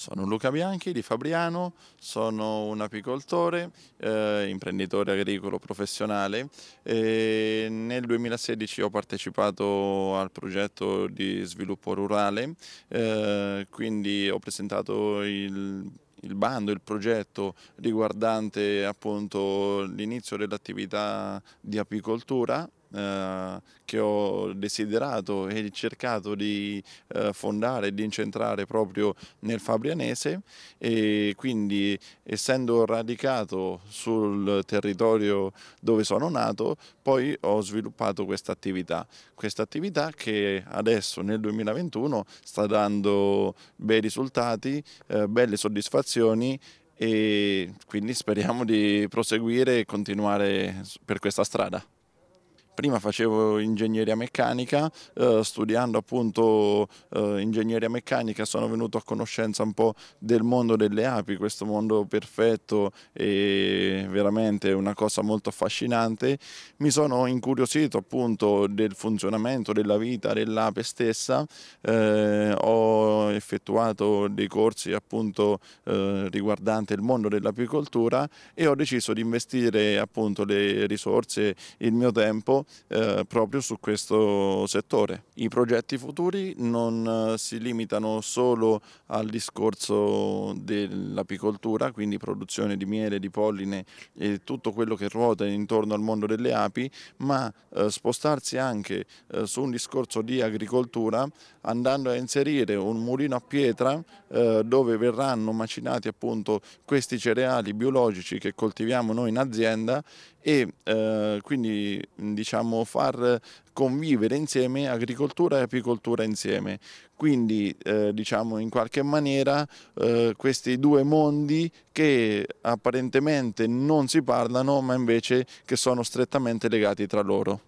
Sono Luca Bianchi di Fabriano, sono un apicoltore, eh, imprenditore agricolo professionale. nel 2016 ho partecipato al progetto di sviluppo rurale, eh, quindi ho presentato il il bando, il progetto riguardante appunto l'inizio dell'attività di apicoltura eh, che ho desiderato e cercato di eh, fondare e di incentrare proprio nel Fabrianese e quindi essendo radicato sul territorio dove sono nato poi ho sviluppato questa attività, questa attività che adesso nel 2021 sta dando bei risultati, eh, belle soddisfazioni e quindi speriamo di proseguire e continuare per questa strada prima facevo ingegneria meccanica, eh, studiando appunto eh, ingegneria meccanica sono venuto a conoscenza un po' del mondo delle api, questo mondo perfetto e veramente una cosa molto affascinante. Mi sono incuriosito appunto del funzionamento della vita dell'ape stessa, eh, ho effettuato dei corsi appunto eh, riguardanti il mondo dell'apicoltura e ho deciso di investire appunto le risorse, il mio tempo eh, proprio su questo settore. I progetti futuri non eh, si limitano solo al discorso dell'apicoltura, quindi produzione di miele, di polline e tutto quello che ruota intorno al mondo delle api, ma eh, spostarsi anche eh, su un discorso di agricoltura andando a inserire un mulino a pietra eh, dove verranno macinati appunto questi cereali biologici che coltiviamo noi in azienda e eh, quindi diciamo far convivere insieme agricoltura e apicoltura insieme. Quindi eh, diciamo in qualche maniera eh, questi due mondi che apparentemente non si parlano ma invece che sono strettamente legati tra loro.